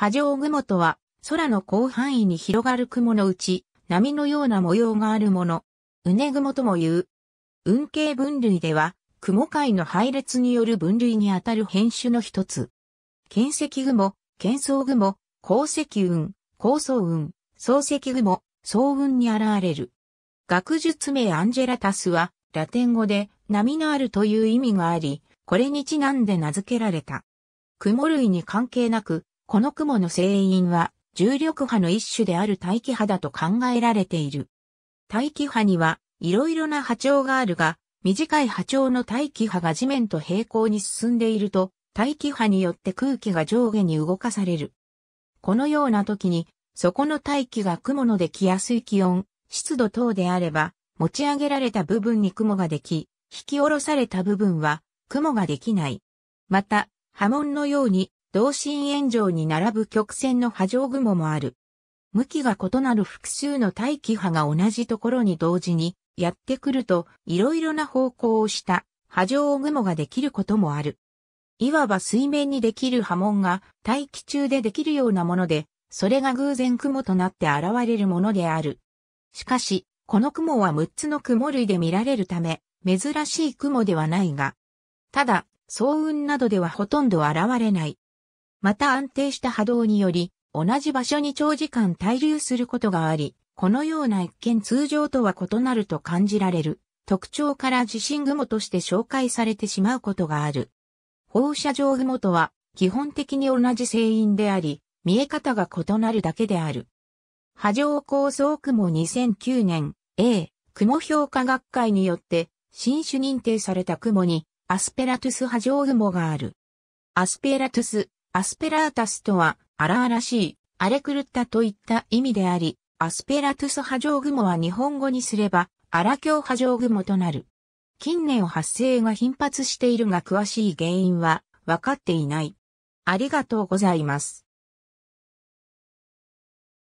波状雲とは、空の広範囲に広がる雲のうち、波のような模様があるもの。うね雲とも言う。雲形分類では、雲界の配列による分類にあたる変種の一つ。剣石雲、剣層雲、鉱石雲、鉱層雲、漱石雲、層雲に現れる。学術名アンジェラタスは、ラテン語で波のあるという意味があり、これにちなんで名付けられた。雲類に関係なく、この雲の成因は重力波の一種である大気波だと考えられている。大気波にはいろいろな波長があるが、短い波長の大気波が地面と平行に進んでいると、大気波によって空気が上下に動かされる。このような時に、そこの大気が雲のできやすい気温、湿度等であれば、持ち上げられた部分に雲ができ、引き下ろされた部分は雲ができない。また、波紋のように同心円状に並ぶ曲線の波状雲もある。向きが異なる複数の大気波が同じところに同時にやってくると、いろいろな方向をした波状雲ができることもある。いわば水面にできる波紋が大気中でできるようなもので、それが偶然雲となって現れるものである。しかし、この雲は6つの雲類で見られるため、珍しい雲ではないが、ただ、騒雲などではほとんど現れない。また安定した波動により、同じ場所に長時間滞留することがあり、このような一見通常とは異なると感じられる特徴から地震雲として紹介されてしまうことがある。放射状雲とは基本的に同じ成因であり、見え方が異なるだけである。波状構想雲2009年 A 雲評価学会によって新種認定された雲にアスペラトゥス波状雲がある。アスペラトゥスアスペラータスとは、荒々しい、荒れ狂ったといった意味であり、アスペラトゥス波状雲は日本語にすれば、荒京波状雲となる。近年発生が頻発しているが詳しい原因は分かっていない。ありがとうございます。